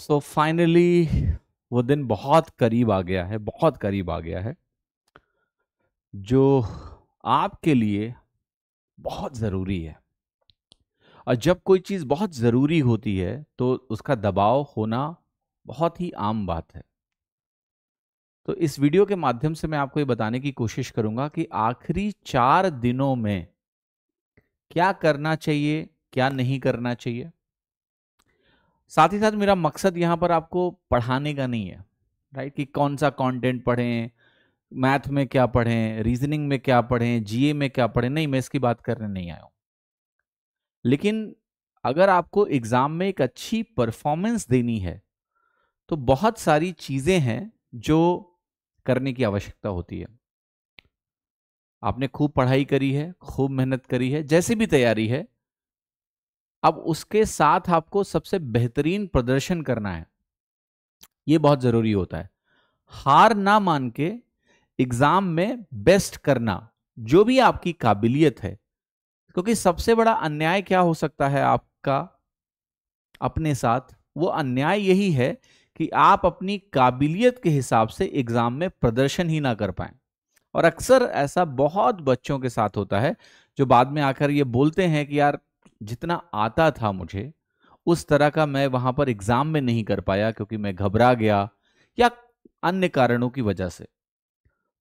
सो so finally वो दिन बहुत करीब आ गया है बहुत करीब आ गया है जो आपके लिए बहुत ज़रूरी है और जब कोई चीज़ बहुत ज़रूरी होती है तो उसका दबाव होना बहुत ही आम बात है तो इस वीडियो के माध्यम से मैं आपको ये बताने की कोशिश करूंगा कि आखिरी चार दिनों में क्या करना चाहिए क्या नहीं करना चाहिए साथ ही साथ मेरा मकसद यहाँ पर आपको पढ़ाने का नहीं है राइट कि कौन सा कंटेंट पढ़ें मैथ में क्या पढ़ें रीजनिंग में क्या पढ़ें जीए में क्या पढ़ें नहीं मैं इसकी बात करने नहीं आया हूँ लेकिन अगर आपको एग्ज़ाम में एक अच्छी परफॉर्मेंस देनी है तो बहुत सारी चीज़ें हैं जो करने की आवश्यकता होती है आपने खूब पढ़ाई करी है खूब मेहनत करी है जैसे भी तैयारी है अब उसके साथ आपको सबसे बेहतरीन प्रदर्शन करना है ये बहुत जरूरी होता है हार ना मान के एग्जाम में बेस्ट करना जो भी आपकी काबिलियत है क्योंकि सबसे बड़ा अन्याय क्या हो सकता है आपका अपने साथ वो अन्याय यही है कि आप अपनी काबिलियत के हिसाब से एग्जाम में प्रदर्शन ही ना कर पाए और अक्सर ऐसा बहुत बच्चों के साथ होता है जो बाद में आकर ये बोलते हैं कि यार जितना आता था मुझे उस तरह का मैं वहां पर एग्ज़ाम में नहीं कर पाया क्योंकि मैं घबरा गया या अन्य कारणों की वजह से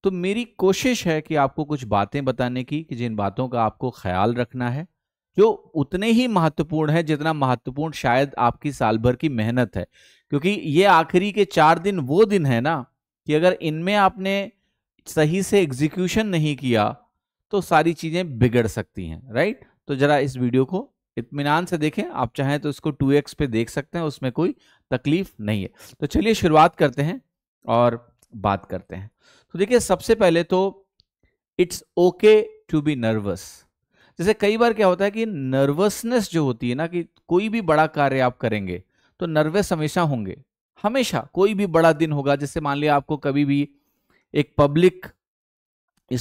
तो मेरी कोशिश है कि आपको कुछ बातें बताने की कि जिन बातों का आपको ख्याल रखना है जो उतने ही महत्वपूर्ण है जितना महत्वपूर्ण शायद आपकी साल भर की मेहनत है क्योंकि ये आखिरी के चार दिन वो दिन है ना कि अगर इनमें आपने सही से एग्जीक्यूशन नहीं किया तो सारी चीज़ें बिगड़ सकती हैं राइट तो ज़रा इस वीडियो को इतमान से देखें आप चाहें तो इसको 2x पे देख सकते हैं उसमें कोई तकलीफ नहीं है तो चलिए शुरुआत करते हैं और बात करते हैं तो देखिए सबसे पहले तो it's okay to be nervous जैसे कई बार क्या होता है कि नर्वसनेस जो होती है ना कि कोई भी बड़ा कार्य आप करेंगे तो नर्वस हमेशा होंगे हमेशा कोई भी बड़ा दिन होगा जैसे मान लिया आपको कभी भी एक पब्लिक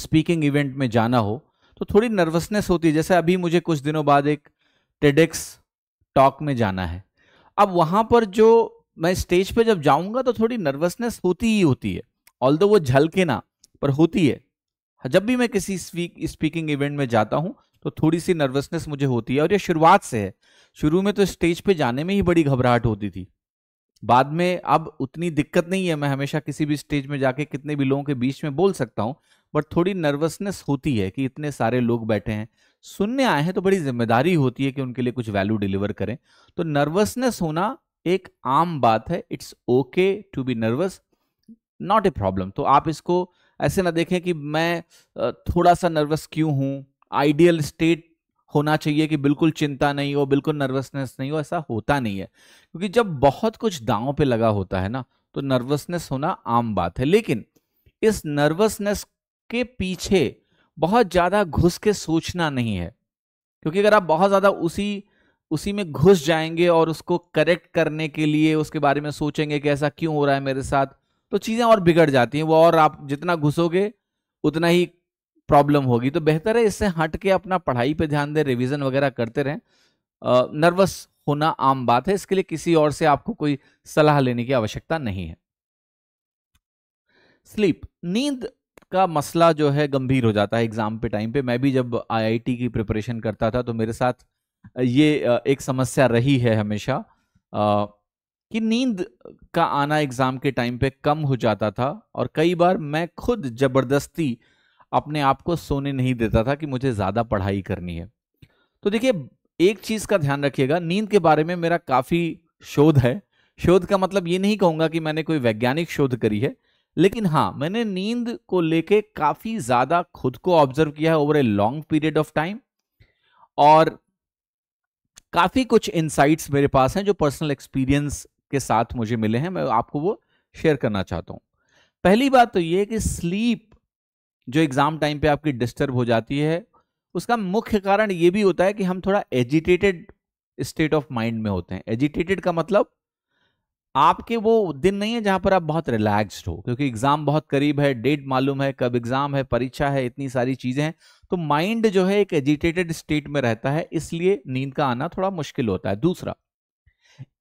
स्पीकिंग इवेंट में जाना हो तो थोड़ी नर्वसनेस होती है जैसे अभी मुझे कुछ दिनों बाद एक टेडेक्स टॉक में जाना है अब वहां पर जो मैं स्टेज पे जब जाऊंगा तो थोड़ी नर्वसनेस होती ही होती है ऑल वो झलके ना पर होती है जब भी मैं किसी स्पीकिंग इवेंट में जाता हूं तो थोड़ी सी नर्वसनेस मुझे होती है और ये शुरुआत से है शुरू में तो स्टेज पे जाने में ही बड़ी घबराहट होती थी बाद में अब उतनी दिक्कत नहीं है मैं हमेशा किसी भी स्टेज में जाके कितने भी लोगों के बीच में बोल सकता हूं बट थोड़ी नर्वसनेस होती है कि इतने सारे लोग बैठे हैं सुनने आए हैं तो बड़ी जिम्मेदारी होती है कि उनके लिए कुछ वैल्यू डिलीवर करें तो नर्वसनेस होना एक आम बात है it's okay to be nervous not a problem तो आप इसको ऐसे ना देखें कि मैं थोड़ा सा नर्वस क्यों हूं आइडियल स्टेट होना चाहिए कि बिल्कुल चिंता नहीं हो बिल्कुल नर्वसनेस नहीं हो ऐसा होता नहीं है क्योंकि जब बहुत कुछ दांव पे लगा होता है ना तो नर्वसनेस होना आम बात है लेकिन इस नर्वसनेस उसके पीछे बहुत ज़्यादा घुस के सोचना नहीं है क्योंकि अगर आप बहुत ज़्यादा उसी उसी में घुस जाएंगे और उसको करेक्ट करने के लिए उसके बारे में सोचेंगे कि ऐसा क्यों हो रहा है मेरे साथ तो चीज़ें और बिगड़ जाती हैं वो और आप जितना घुसोगे उतना ही प्रॉब्लम होगी तो बेहतर है इससे हट के अपना पढ़ाई पे ध्यान दें रिवीजन वगैरह करते रहें नर्वस होना आम बात है इसके लिए किसी और से आपको कोई सलाह लेने की आवश्यकता नहीं है स्लीप नींद का मसला जो है गंभीर हो जाता है एग्ज़ाम पे टाइम पे मैं भी जब आईआईटी की प्रिपरेशन करता था तो मेरे साथ ये एक समस्या रही है हमेशा कि नींद का आना एग्ज़ाम के टाइम पे कम हो जाता था और कई बार मैं खुद ज़बरदस्ती अपने आप को सोने नहीं देता था कि मुझे ज़्यादा पढ़ाई करनी है तो देखिए एक चीज़ का ध्यान रखिएगा नींद के बारे में मेरा काफ़ी शोध है शोध का मतलब ये नहीं कहूँगा कि मैंने कोई वैज्ञानिक शोध करी है लेकिन हाँ मैंने नींद को लेके काफी ज्यादा खुद को ऑब्जर्व किया है over a long period of time और काफी कुछ इंसाइट्स मेरे पास हैं जो पर्सनल एक्सपीरियंस के साथ मुझे मिले हैं मैं आपको वो शेयर करना चाहता हूं पहली बात तो ये कि स्लीप जो एग्जाम टाइम पे आपकी डिस्टर्ब हो जाती है उसका मुख्य कारण ये भी होता है कि हम थोड़ा एजिटेटेड स्टेट ऑफ माइंड में होते हैं एजिटेटेड का मतलब आपके वो दिन नहीं है जहां पर आप बहुत रिलैक्स्ड हो क्योंकि एग्जाम बहुत करीब है डेट मालूम है कब एग्जाम है परीक्षा है इतनी सारी चीजें हैं तो माइंड जो है एक एजिटेटेड स्टेट में रहता है इसलिए नींद का आना थोड़ा मुश्किल होता है दूसरा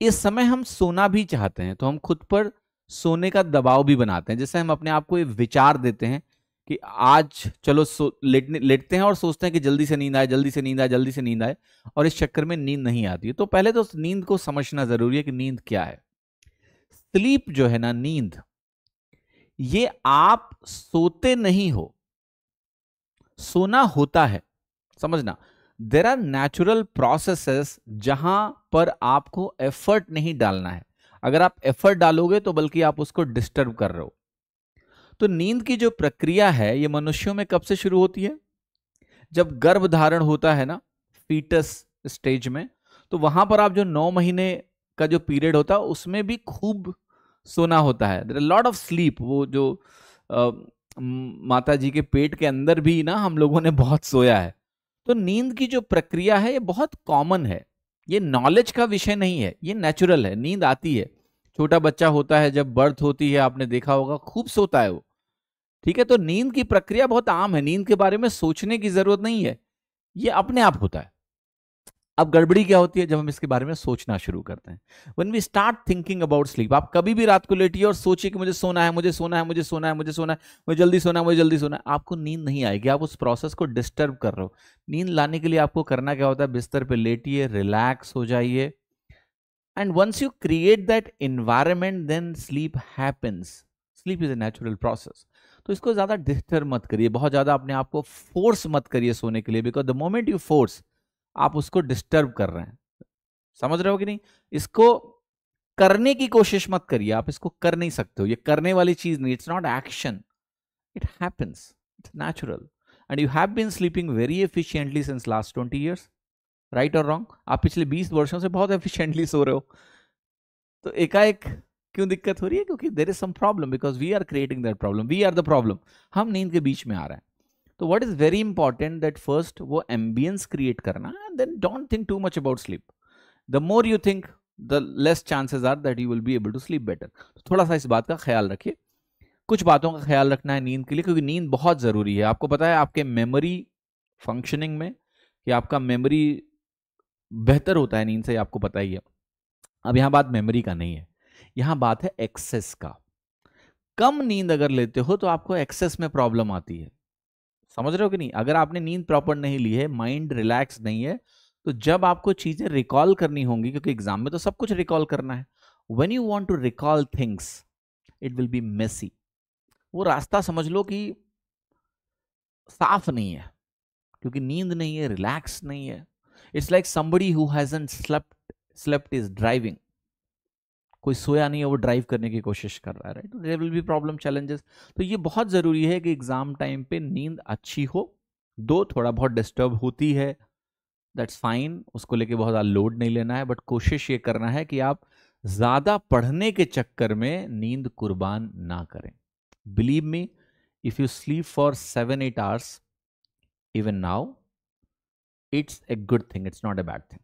इस समय हम सोना भी चाहते हैं तो हम खुद पर सोने का दबाव भी बनाते हैं जैसे हम अपने आप को ये विचार देते हैं कि आज चलो लेटने लेटते हैं और सोचते हैं कि जल्दी से नींद आए जल्दी से नींद आए जल्दी से नींद आए और इस चक्कर में नींद नहीं आती है तो पहले तो नींद को समझना जरूरी है कि नींद क्या है स्लीप जो है ना नींद ये आप सोते नहीं हो सोना होता है समझना देर आर नेचुरल प्रोसेसेस जहां पर आपको एफर्ट नहीं डालना है अगर आप एफर्ट डालोगे तो बल्कि आप उसको डिस्टर्ब कर रहे हो तो नींद की जो प्रक्रिया है ये मनुष्यों में कब से शुरू होती है जब गर्भ धारण होता है ना फीटस स्टेज में तो वहां पर आप जो नौ महीने का जो पीरियड होता है उसमें भी खूब सोना होता है लॉट ऑफ स्लीप वो जो आ, माता जी के पेट के अंदर भी ना हम लोगों ने बहुत सोया है तो नींद की जो प्रक्रिया है ये बहुत कॉमन है ये नॉलेज का विषय नहीं है ये नेचुरल है नींद आती है छोटा बच्चा होता है जब बर्थ होती है आपने देखा होगा खूब सोता है वो ठीक है तो नींद की प्रक्रिया बहुत आम है नींद के बारे में सोचने की जरूरत नहीं है ये अपने आप होता है अब गड़बड़ी क्या होती है जब हम इसके बारे में सोचना शुरू करते हैं once we start thinking about sleep आप कभी भी रात को लेटिए और सोचिए कि मुझे सोना है मुझे सोना है मुझे सोना है मुझे सोना है मुझे जल्दी सोना है मुझे जल्दी सोना है आपको नींद नहीं आएगी आप उस प्रोसेस को डिस्टर्ब कर रहे हो नींद लाने के लिए आपको करना क्या होता है बिस्तर पर लेटिए रिलैक्स हो जाइए and once you create that environment then sleep happens sleep is a natural process तो इसको ज़्यादा डिस्टर्ब मत करिए बहुत ज़्यादा अपने आप को फोर्स मत करिए सोने के लिए because the moment you force आप उसको डिस्टर्ब कर रहे हैं समझ रहे हो कि नहीं इसको करने की कोशिश मत करिए आप इसको कर नहीं सकते हो ये करने वाली चीज नहीं it's not action it happens it's natural and you have been sleeping very efficiently since last twenty years right और रॉन्ग आप पिछले बीस वर्षों से बहुत एफिशिएंटली सो रहे हो तो एकाएक क्यों दिक्कत हो रही है क्योंकि there is some problem because we are creating that problem we are the problem हम नींद के बीच में आ रहे हैं तो what is very important that first वो एम्बियंस क्रिएट करना and then don't think too much about sleep the more you think the less chances are that you will be able to sleep better तो थोड़ा सा इस बात का ख्याल रखिए कुछ बातों का ख्याल रखना है नींद के लिए क्योंकि नींद बहुत ज़रूरी है आपको पता है आपके मेमोरी फंक्शनिंग में कि आपका मेमोरी बेहतर होता है नींद से आपको पता ही है अब यहाँ बात मेमोरी का नहीं है यहाँ बात है एक्सेस का कम नींद अगर लेते हो तो आपको एक्सेस में प्रॉब्लम आती है समझ रहे हो कि नहीं अगर आपने नींद प्रॉपर नहीं ली है माइंड रिलैक्स नहीं है तो जब आपको चीज़ें रिकॉल करनी होंगी क्योंकि एग्जाम में तो सब कुछ रिकॉल करना है when you want to recall things it will be messy वो रास्ता समझ लो कि साफ नहीं है क्योंकि नींद नहीं है रिलैक्स नहीं है it's like somebody who hasn't slept slept is driving कोई सोया नहीं है वो ड्राइव करने की कोशिश कर रहा है right there will be problem challenges तो ये बहुत ज़रूरी है कि एग्ज़ाम टाइम पे नींद अच्छी हो दो थोड़ा बहुत डिस्टर्ब होती है दैट्स फाइन उसको लेके बहुत ज़्यादा लोड नहीं लेना है बट कोशिश ये करना है कि आप ज़्यादा पढ़ने के चक्कर में नींद कुर्बान ना करें believe me if you sleep for seven eight hours even now it's a good thing it's not a bad thing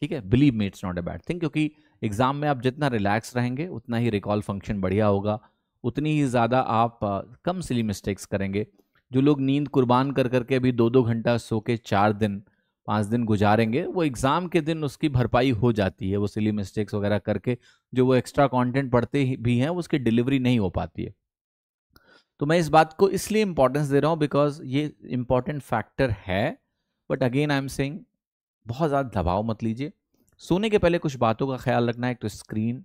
ठीक है believe me it's not a bad thing क्योंकि एग्ज़ाम में आप जितना रिलैक्स रहेंगे उतना ही रिकॉल फंक्शन बढ़िया होगा उतनी ही ज़्यादा आप कम सिली मिस्टेक्स करेंगे जो लोग नींद कुर्बान कर करके अभी दो दो घंटा सो के चार दिन पाँच दिन गुजारेंगे वो एग्ज़ाम के दिन उसकी भरपाई हो जाती है वो सिली मिस्टेक्स वगैरह करके जो वो एक्स्ट्रा कंटेंट पढ़ते भी हैं उसकी डिलीवरी नहीं हो पाती है तो मैं इस बात को इसलिए इम्पोर्टेंस दे रहा हूँ बिकॉज ये इम्पॉर्टेंट फैक्टर है but again I am saying बहुत ज़्यादा दबाव मत लीजिए सोने के पहले कुछ बातों का ख्याल रखना है एक तो स्क्रीन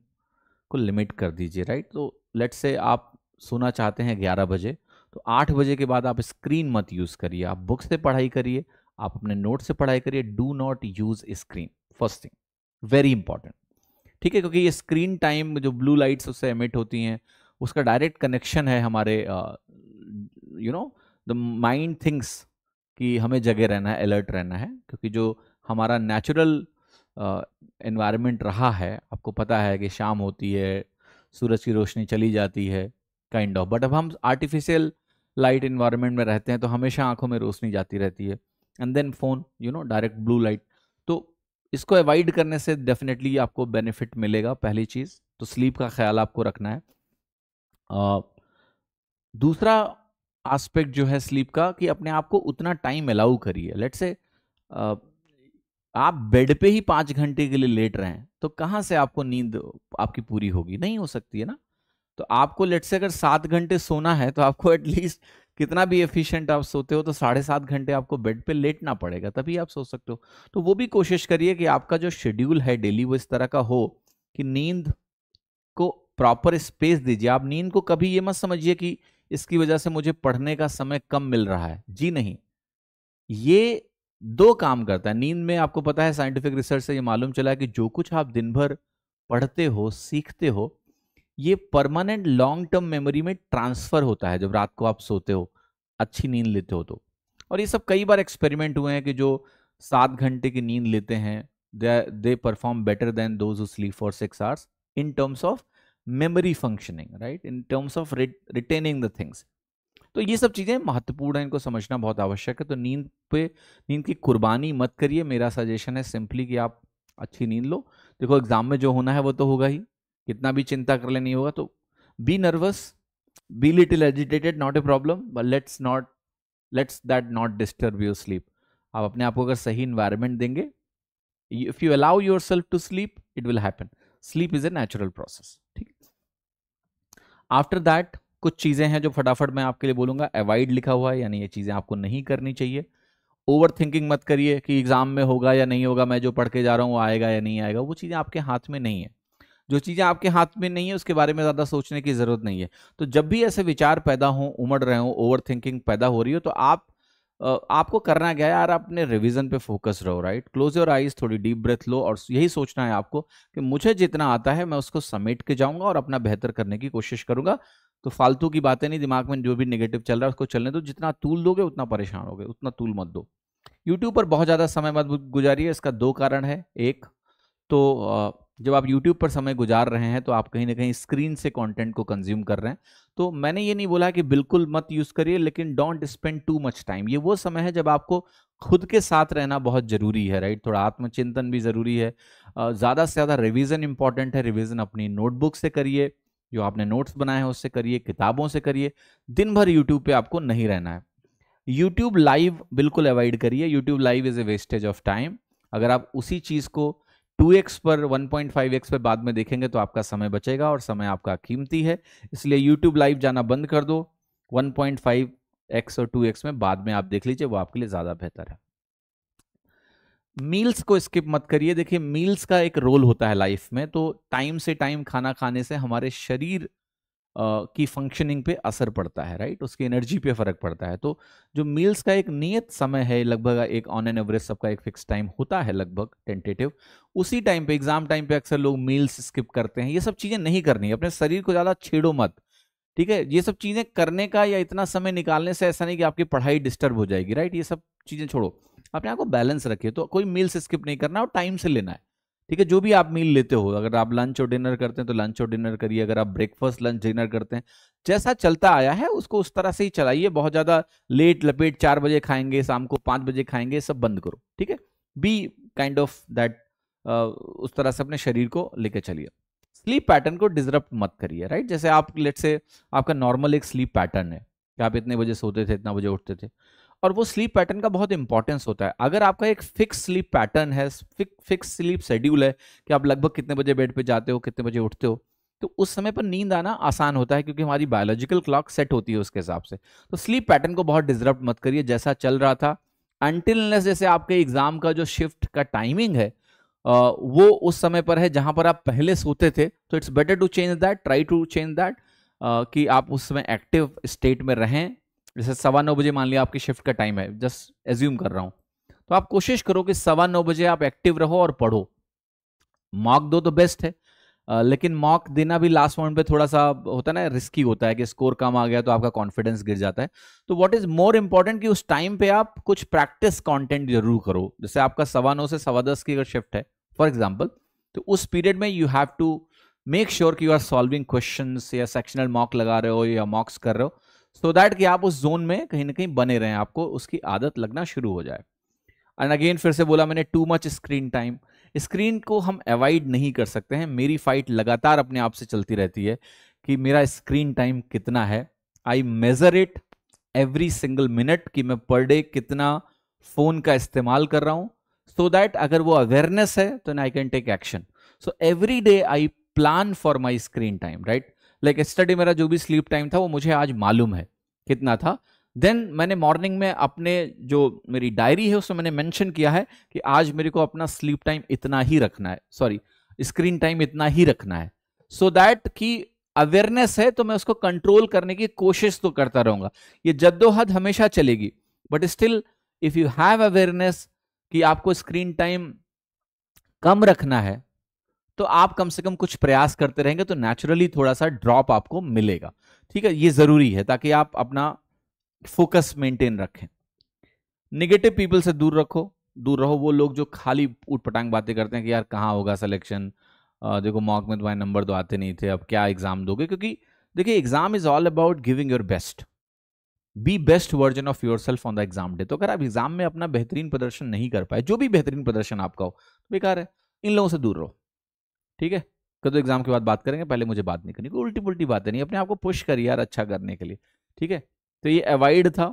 को लिमिट कर दीजिए राइट तो लेट से आप सोना चाहते हैं ग्यारह बजे तो आठ बजे के बाद आप स्क्रीन मत यूज़ करिए आप बुक से पढ़ाई करिए आप अपने नोट से पढ़ाई करिए do not use screen first thing very important ठीक है क्योंकि ये स्क्रीन टाइम जो ब्लू लाइट्स उससे एमिट होती हैं उसका डायरेक्ट कनेक्शन है हमारे you know the mind things कि हमें जगह रहना है अलर्ट रहना है क्योंकि जो हमारा नेचुरल इन्वायरमेंट रहा है आपको पता है कि शाम होती है सूरज की रोशनी चली जाती है काइंड ऑफ बट अब हम आर्टिफिशियल लाइट इन्वायरमेंट में रहते हैं तो हमेशा आंखों में रोशनी जाती रहती है and then phone you know direct blue light तो इसको अवॉइड करने से डेफिनेटली आपको बेनिफिट मिलेगा पहली चीज़ तो स्लीप का ख्याल आपको रखना है uh, दूसरा आस्पेक्ट जो है स्लीप का कि अपने आप को उतना टाइम अलाउ करिए लेट से आप बेड पे ही पांच घंटे के लिए लेट रहे हैं तो कहां से आपको नींद आपकी पूरी होगी नहीं हो सकती है ना तो आपको लेट से अगर सात घंटे सोना है तो आपको एटलीस्ट कितना भी एफिशिएंट आप सोते हो तो साढ़े सात घंटे आपको बेड पे लेटना पड़ेगा तभी आप सो सकते हो तो वो भी कोशिश करिए कि आपका जो शेड्यूल है डेली वो इस तरह का हो कि नींद को प्रॉपर स्पेस दीजिए आप नींद को कभी ये मत समझिए कि इसकी वजह से मुझे पढ़ने का समय कम मिल रहा है जी नहीं ये दो काम करता है नींद में आपको पता है साइंटिफिक रिसर्च से ये मालूम चला है कि जो कुछ आप दिन भर पढ़ते हो सीखते हो ये परमानेंट लॉन्ग टर्म मेमोरी में ट्रांसफ़र होता है जब रात को आप सोते हो अच्छी नींद लेते हो तो और ये सब कई बार एक्सपेरिमेंट हुए हैं कि जो सात घंटे की नींद लेते हैं they perform better than those who sleep for six hours in terms of memory functioning right in terms of retaining the things तो ये सब चीज़ें महत्वपूर्ण है इनको समझना बहुत आवश्यक है तो नींद पे नींद की कुर्बानी मत करिए मेरा सजेशन है सिंपली कि आप अच्छी नींद लो देखो एग्ज़ाम में जो होना है वो तो होगा ही कितना भी चिंता कर लेनी होगा तो be nervous be little agitated not a problem but let's not let's that not disturb your sleep आप अपने आप को अगर सही इन्वायरमेंट देंगे if you allow yourself to sleep it will happen sleep is a natural process ठीक after that कुछ चीज़ें हैं जो फटाफट मैं आपके लिए बोलूँगा अवॉइड लिखा हुआ है यानी ये चीज़ें आपको नहीं करनी चाहिए ओवर थिंकिंग मत करिए कि एग्ज़ाम में होगा या नहीं होगा मैं जो पढ़ के जा रहा हूँ वो आएगा या नहीं आएगा वो चीज़ें आपके हाथ में नहीं है जो चीज़ें आपके हाथ में नहीं है उसके बारे में ज़्यादा सोचने की ज़रूरत नहीं है तो जब भी ऐसे विचार पैदा हों उमड़ रहे हों ओवर थिंकिंग पैदा हो रही हो तो आप आपको करना क्या है यार अपने रिवीजन पे फोकस रहो राइट क्लोज योर आइज थोड़ी डीप ब्रेथ लो और यही सोचना है आपको कि मुझे जितना आता है मैं उसको समेट के जाऊंगा और अपना बेहतर करने की कोशिश करूंगा तो फालतू की बातें नहीं दिमाग में जो भी नेगेटिव चल रहा है उसको चलने दो जितना तूल दोगे उतना परेशान होगे उतना तूल मत दो यूट्यूब पर बहुत ज़्यादा समय मत गुजारिए इसका दो कारण है एक तो जब आप YouTube पर समय गुजार रहे हैं तो आप कहीं ना कहीं स्क्रीन से कंटेंट को कंज्यूम कर रहे हैं तो मैंने ये नहीं बोला कि बिल्कुल मत यूज़ करिए लेकिन don't spend too much time ये वो समय है जब आपको खुद के साथ रहना बहुत ज़रूरी है राइट थोड़ा आत्मचिंतन भी ज़रूरी है ज़्यादा से ज़्यादा रिविज़न इंपॉर्टेंट है रिविज़न अपनी नोटबुक से करिए जो आपने नोट्स बनाए हैं उससे करिए किताबों से करिए दिन भर यूट्यूब पे आपको नहीं रहना है यूट्यूब लाइव बिल्कुल अवॉइड करिए YouTube live is a wastage of time अगर आप उसी चीज़ को 2x पर 1.5x पर बाद में देखेंगे तो आपका समय बचेगा और समय आपका कीमती है इसलिए यूट्यूब लाइव जाना बंद कर दो 1.5x और 2x में बाद में आप देख लीजिए वो आपके लिए ज़्यादा बेहतर है मील्स को स्किप मत करिए देखिए मील्स का एक रोल होता है लाइफ में तो टाइम से टाइम खाना खाने से हमारे शरीर की फंक्शनिंग पे असर पड़ता है राइट उसकी एनर्जी पे फ़र्क पड़ता है तो जो मील्स का एक नियत समय है लगभग एक ऑन एन एवरेज सबका एक फिक्स टाइम होता है लगभग टेंटेटिव उसी टाइम पे एग्ज़ाम टाइम पे अक्सर लोग मील्स स्किप करते हैं ये सब चीज़ें नहीं करनी अपने शरीर को ज़्यादा छेड़ो मत ठीक है ये सब चीज़ें करने का या इतना समय निकालने से ऐसा नहीं कि आपकी पढ़ाई डिस्टर्ब हो जाएगी राइट ये सब चीज़ें छोड़ो अपने आप को बैलेंस रखिए तो कोई मील से स्किप नहीं करना और टाइम से लेना है ठीक है जो भी आप मील लेते हो अगर आप लंच और डिनर करते हैं तो लंच और डिनर करिए अगर आप ब्रेकफास्ट लंच डिनर करते हैं जैसा चलता आया है उसको उस तरह से ही चलाइए बहुत ज़्यादा लेट लपेट चार बजे खाएंगे शाम को पांच बजे खाएंगे सब बंद करो ठीक है बी काइंड ऑफ दैट उस तरह से अपने शरीर को लेके चलिए स्लीप पैटर्न को डिजर्ब मत करिए राइट जैसे आप लेट से आपका नॉर्मल एक स्लीप पैटर्न है कि आप इतने बजे सोते थे इतना बजे उठते थे और वो स्लीप पैटर्न का बहुत इंपॉर्टेंस होता है अगर आपका एक फिक्स स्लीप पैटर्न है फिक्स स्लीप शेड्यूल है कि आप लगभग कितने बजे बेड पे जाते हो कितने बजे उठते हो तो उस समय पर नींद आना आसान होता है क्योंकि हमारी बायोलॉजिकल क्लॉक सेट होती है उसके हिसाब से तो स्लीप पैटर्न को बहुत डिजर्व मत करिए जैसा चल रहा था अनटिलनेस जैसे आपके एग्जाम का जो शिफ्ट का टाइमिंग है वो उस समय पर है जहां पर आप पहले सोते थे तो it's better to change that try to change that कि आप उस समय एक्टिव स्टेट में रहें जैसे सवा नौ बजे मान लिया आपकी शिफ्ट का टाइम है जस्ट एज्यूम कर रहा हूं तो आप कोशिश करो कि सवा नौ बजे आप एक्टिव रहो और पढ़ो मॉक दो तो बेस्ट है आ, लेकिन मॉक देना भी लास्ट मोमेंट पे थोड़ा सा होता है ना रिस्की होता है कि स्कोर कम आ गया तो आपका कॉन्फिडेंस गिर जाता है तो व्हाट इज मोर इंपॉर्टेंट कि उस टाइम पे आप कुछ प्रैक्टिस कंटेंट जरूर करो जैसे आपका सवा नौ से सवा दस की अगर शिफ्ट है फॉर एग्जाम्पल तो उस पीरियड में you have to make sure कि यू आर सॉल्विंग क्वेश्चन या सेक्शनल मॉक लगा रहे हो या मॉक्स कर रहे हो सो so दैट कि आप उस जोन में कहीं ना कहीं बने रहें आपको उसकी आदत लगना शुरू हो जाए एंड अगेन फिर से बोला मैंने too much screen time screen को हम अवॉइड नहीं कर सकते हैं मेरी फाइट लगातार अपने आप से चलती रहती है कि मेरा स्क्रीन टाइम कितना है I measure it every single minute कि मैं पर डे कितना फ़ोन का इस्तेमाल कर रहा हूँ सो दैट अगर वो अवेयरनेस है तो I can take action so every day I plan for my screen time right like study मेरा जो भी स्लीप टाइम था वो मुझे आज मालूम है कितना था देन मैंने मॉर्निंग में अपने जो मेरी डायरी है उसमें मैंने मेंशन किया है कि आज मेरे को अपना स्लीप टाइम इतना ही रखना है सॉरी स्क्रीन टाइम इतना ही रखना है सो so दैट कि अवेयरनेस है तो मैं उसको कंट्रोल करने की कोशिश तो करता रहूंगा ये जद्दोहद हमेशा चलेगी but still if you have awareness कि आपको स्क्रीन टाइम कम रखना है तो आप कम से कम कुछ प्रयास करते रहेंगे तो नेचुरली थोड़ा सा ड्रॉप आपको मिलेगा ठीक है ये जरूरी है ताकि आप अपना फोकस मेंटेन रखें निगेटिव पीपल से दूर रखो दूर रहो वो लोग जो खाली उठ पटांग बातें करते हैं कि यार कहाँ होगा सिलेक्शन देखो मॉक में तुम्हारे नंबर तो आते नहीं थे अब क्या एग्ज़ाम दोगे क्योंकि देखिए exam is all about giving your best be best version of yourself on the exam day तो अगर आप एग्जाम में अपना बेहतरीन प्रदर्शन नहीं कर पाए जो भी बेहतरीन प्रदर्शन आपका हो तो बेकार है इन लोगों से दूर रहो ठीक है कल तो एग्जाम के बाद बात करेंगे पहले मुझे बात नहीं करनी कोई उल्टी पुल्टी बातें नहीं अपने आप को पुश करिए यार अच्छा करने के लिए ठीक है तो ये अवॉइड था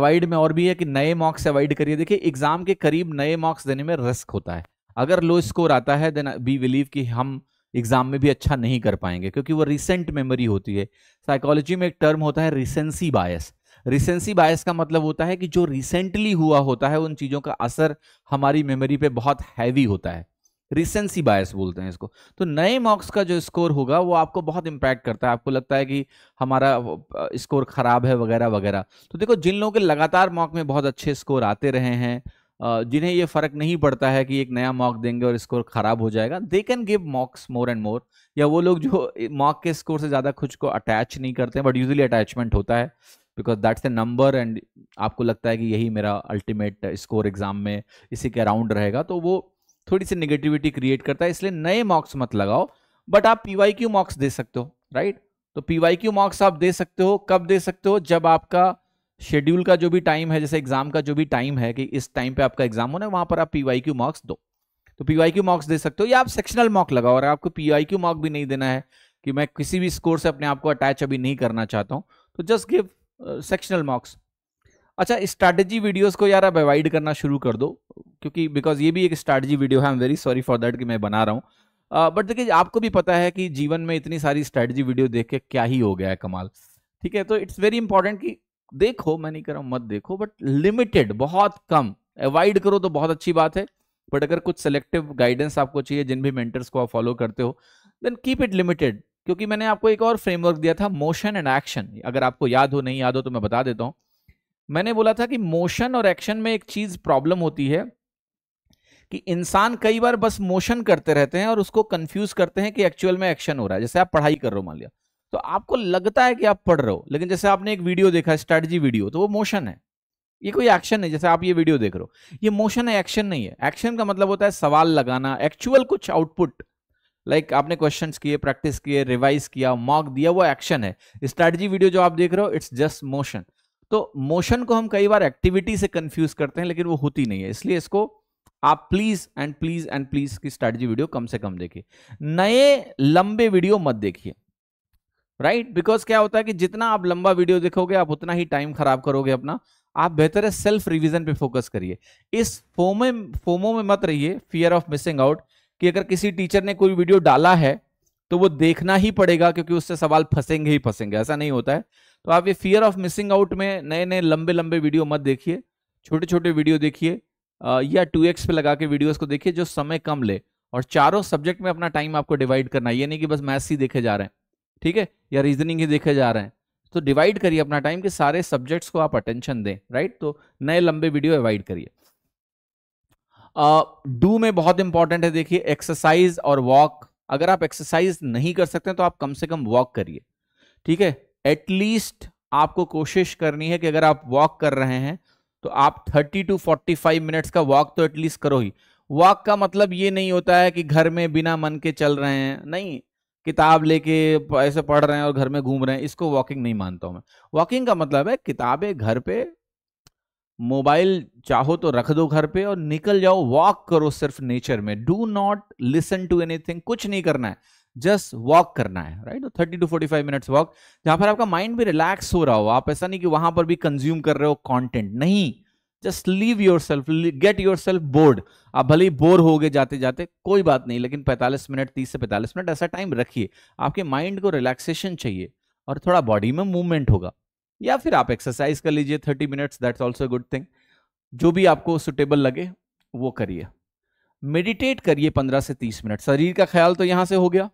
अवॉइड में और भी है कि नए मॉक्स अवॉइड करिए देखिए एग्जाम के करीब नए मॉक्स देने में रिस्क होता है अगर लो स्कोर आता है देन बी बिलीव कि हम एग्जाम में भी अच्छा नहीं कर पाएंगे क्योंकि वो रिसेंट मेमोरी होती है साइकोलॉजी में एक टर्म होता है रिसेंसी बायस रिसेंसी बायस का मतलब होता है कि जो रिसेंटली हुआ होता है उन चीज़ों का असर हमारी मेमोरी पे बहुत हैवी होता है रिसेंसी बायस बोलते हैं इसको तो नए मॉक्स का जो स्कोर होगा वो आपको बहुत इम्पैक्ट करता है आपको लगता है कि हमारा स्कोर ख़राब है वगैरह वगैरह तो देखो जिन लोगों के लगातार मॉक में बहुत अच्छे स्कोर आते रहे हैं जिन्हें ये फ़र्क नहीं पड़ता है कि एक नया मॉक देंगे और स्कोर ख़राब हो जाएगा they can give mocks more and more या वो लोग जो मॉक के स्कोर से ज़्यादा खुद को अटैच नहीं करते बट यूजली अटैचमेंट होता है बिकॉज दैट्स ए नंबर एंड आपको लगता है कि यही मेरा अल्टीमेट स्कोर एग्ज़ाम में इसी के अराउंड रहेगा तो वो थोड़ी सी नेगेटिविटी क्रिएट करता है इसलिए नए मॉक्स मत लगाओ बट आप पीवाई क्यू मॉक्स दे सकते हो राइट तो पीवाई क्यू मॉक्स आप दे सकते हो कब दे सकते हो जब आपका शेड्यूल का जो भी टाइम है जैसे एग्जाम का जो भी टाइम है कि इस टाइम पे आपका एग्जाम होना है वहां पर आप पीवाई क्यू मॉक्स दो तो पीवाई क्यू मॉक्स दे सकते हो या आप सेक्शनल मॉक लगाओ और आपको पीवाई क्यू मॉक भी नहीं देना है कि मैं किसी भी स्कोर से अपने आप को अटैच अभी नहीं करना चाहता हूं तो जस्ट गिव सेक्शनल मॉक्स अच्छा स्ट्रैटेजी वीडियोस को यार अब अवॉइड करना शुरू कर दो क्योंकि बिकॉज ये भी एक स्ट्रैटेजी वीडियो है I am very sorry for that कि मैं बना रहा हूँ बट देखिए आपको भी पता है कि जीवन में इतनी सारी स्ट्रैटेजी वीडियो देख के क्या ही हो गया है कमाल ठीक है तो इट्स वेरी इंपॉर्टेंट कि देखो मैं नहीं कर रहा हूँ मत देखो बट लिमिटेड बहुत कम अवॉइड करो तो बहुत अच्छी बात है बट अगर कुछ सेलेक्टिव गाइडेंस आपको चाहिए जिन भी मेंटर्स को आप फॉलो करते हो देन कीप इट लिमिटेड क्योंकि मैंने आपको एक और फ्रेमवर्क दिया था मोशन एंड एक्शन अगर आपको याद हो नहीं याद हो तो मैं बता देता हूँ मैंने बोला था कि मोशन और एक्शन में एक चीज प्रॉब्लम होती है कि इंसान कई बार बस मोशन करते रहते हैं और उसको कंफ्यूज करते हैं कि एक्चुअल में एक्शन हो रहा है जैसे आप पढ़ाई कर रहे हो मान लिया तो आपको लगता है कि आप पढ़ रहे हो लेकिन जैसे आपने एक वीडियो देखा स्ट्रेटजी वीडियो तो वो मोशन है ये कोई एक्शन नहीं जैसे आप ये वीडियो देख रहे हो ये मोशन है एक्शन नहीं है एक्शन का मतलब होता है सवाल लगाना एक्चुअल कुछ आउटपुट लाइक like आपने क्वेश्चन किए प्रैक्टिस किए रिवाइज किया मॉक दिया वो एक्शन है स्ट्रेटजी वीडियो जो आप देख रहे हो इट्स जस्ट मोशन तो मोशन को हम कई बार एक्टिविटी से कंफ्यूज करते हैं लेकिन वो होती नहीं है इसलिए इसको आप please and please and please की स्ट्रेटजी वीडियो कम से कम देखिए नए लंबे वीडियो मत देखिए राइट right? बिकॉज क्या होता है कि जितना आप लंबा वीडियो देखोगे आप उतना ही टाइम खराब करोगे अपना आप बेहतर है सेल्फ रिविजन पे फोकस करिए इस फोमो फोमो में मत रहिए फियर ऑफ मिसिंग आउट कि अगर किसी टीचर ने कोई वीडियो डाला है तो वो देखना ही पड़ेगा क्योंकि उससे सवाल फंसेंगे ही फंसेंगे ऐसा नहीं होता है तो आप ये फियर ऑफ मिसिंग आउट में नए नए लंबे लंबे वीडियो मत देखिए छोटे छोटे वीडियो देखिए या टू एक्स पे लगा के वीडियोस को देखिए जो समय कम ले और चारों सब्जेक्ट में अपना टाइम आपको डिवाइड करना है ये नहीं कि बस मैथ्स ही देखे जा रहे हैं ठीक है या रीजनिंग ही देखे जा रहे हैं तो डिवाइड करिए अपना टाइम के सारे सब्जेक्ट्स को आप अटेंशन दें राइट तो नए लंबे वीडियो अवॉइड करिए डू में बहुत इंपॉर्टेंट है देखिए एक्सरसाइज और वॉक अगर आप एक्सरसाइज नहीं कर सकते तो आप कम से कम वॉक करिए ठीक है एटलीस्ट आपको कोशिश करनी है कि अगर आप वॉक कर रहे हैं तो आप 30 टू 45 मिनट्स का वॉक तो एटलीस्ट करो ही वॉक का मतलब ये नहीं होता है कि घर में बिना मन के चल रहे हैं नहीं किताब लेके ऐसे पढ़ रहे हैं और घर में घूम रहे हैं इसको वॉकिंग नहीं मानता हूं मैं वॉकिंग का मतलब है किताबें घर पे मोबाइल चाहो तो रख दो घर पे और निकल जाओ वॉक करो सिर्फ नेचर में do not listen to anything कुछ नहीं करना है जस्ट वॉक करना है right thirty to forty five minutes walk जहां पर आपका माइंड भी रिलैक्स हो रहा हो आप ऐसा नहीं कि वहां पर भी कंज्यूम कर रहे हो कॉन्टेंट नहीं just leave yourself get yourself bored आप भले ही बोर हो गए जाते जाते कोई बात नहीं लेकिन 45 मिनट 30 से 45 मिनट ऐसा टाइम रखिए आपके माइंड को रिलैक्सेशन चाहिए और थोड़ा बॉडी में मूवमेंट होगा या फिर आप एक्सरसाइज कर लीजिए 30 minutes that's also good thing जो भी आपको सुटेबल लगे वो करिए मेडिटेट करिए 15 से 30 मिनट शरीर का ख्याल तो यहाँ से हो गया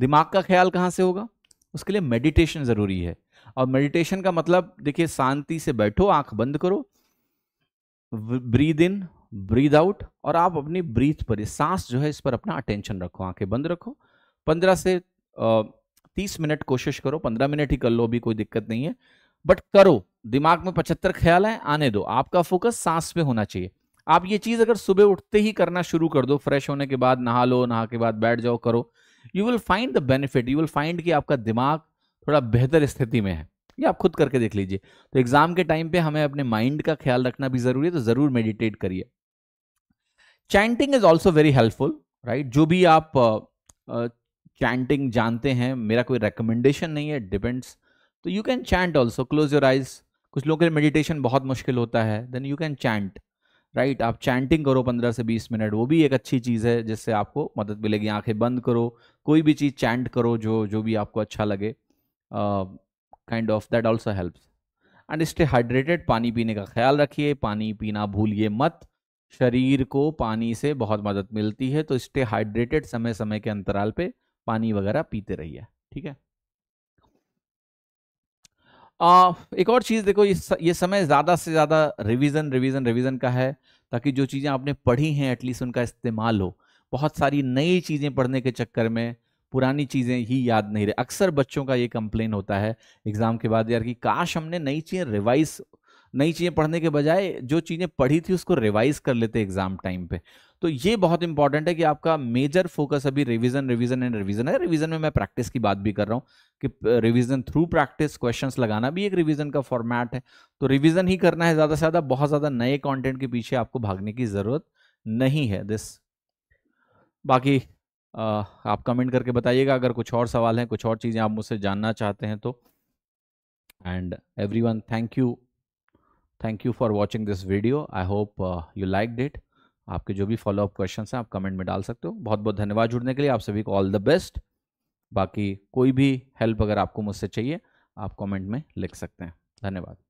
दिमाग का ख्याल कहाँ से होगा उसके लिए मेडिटेशन ज़रूरी है और मेडिटेशन का मतलब देखिए शांति से बैठो आंख बंद करो ब्रीद इन ब्रीद आउट और आप अपनी ब्रीथ पर सांस जो है इस पर अपना अटेंशन रखो आंखें बंद रखो पंद्रह से तीस मिनट कोशिश करो पंद्रह मिनट ही कर लो अभी कोई दिक्कत नहीं है बट करो दिमाग में पचहत्तर ख्याल है आने दो आपका फोकस सांस पे होना चाहिए आप ये चीज़ अगर सुबह उठते ही करना शुरू कर दो फ्रेश होने के बाद नहा लो नहा के बाद बैठ जाओ करो you will find the benefit you will find कि आपका दिमाग थोड़ा बेहतर स्थिति में है ये आप खुद करके देख लीजिए तो एग्जाम के टाइम पे हमें अपने माइंड का ख्याल रखना भी जरूरी है तो जरूर मेडिटेट करिए chanting is also very helpful right जो भी आप चैंटिंग uh, uh, जानते हैं मेरा कोई रिकमेंडेशन नहीं है डिपेंड्स तो you can chant also close your eyes कुछ लोगों के लिए मेडिटेशन बहुत मुश्किल होता है then you can chant right आप चैंटिंग करो पंद्रह से बीस मिनट वो भी एक अच्छी चीज़ है जिससे आपको मदद मिलेगी आंखें बंद करो कोई भी चीज़ चैंट करो जो जो भी आपको अच्छा लगे kind of that also helps and stay hydrated पानी पीने का ख्याल रखिए पानी पीना भूलिए मत शरीर को पानी से बहुत मदद मिलती है तो स्टे हाइड्रेटेड समय समय के अंतराल पे पानी वगैरह पीते रहिए ठीक है आ, एक और चीज़ देखो ये ये समय ज़्यादा से ज़्यादा रिवीजन रिवीजन रिवीजन का है ताकि जो चीज़ें आपने पढ़ी हैं एटलीस्ट उनका इस्तेमाल हो बहुत सारी नई चीज़ें पढ़ने के चक्कर में पुरानी चीज़ें ही याद नहीं रहे अक्सर बच्चों का ये कंप्लेन होता है एग्ज़ाम के बाद यार कि काश हमने नई चीज़ें रिवाइज नई चीज़ें पढ़ने के बजाय जो चीज़ें पढ़ी थी उसको रिवाइज कर लेते एग्ज़ाम टाइम पे तो ये बहुत इंपॉर्टेंट है कि आपका मेजर फोकस अभी रिवीजन रिवीजन एंड रिवीजन है रिवीजन में मैं प्रैक्टिस की बात भी कर रहा हूँ कि रिवीजन थ्रू प्रैक्टिस क्वेश्चंस लगाना भी एक रिवीजन का फॉर्मेट है तो रिवीजन ही करना है ज़्यादा से ज़्यादा बहुत ज़्यादा नए कॉन्टेंट के पीछे आपको भागने की ज़रूरत नहीं है दिस बाकी आ, आप कमेंट करके बताइएगा अगर कुछ और सवाल हैं कुछ और चीज़ें आप मुझसे जानना चाहते हैं तो and every thank you thank you for watching this video i hope uh, you liked it आपके जो भी फॉलोअप क्वेश्चन हैं आप कमेंट में डाल सकते हो बहुत बहुत धन्यवाद जुड़ने के लिए आप सभी को ऑल द बेस्ट बाकी कोई भी हेल्प अगर आपको मुझसे चाहिए आप कमेंट में लिख सकते हैं धन्यवाद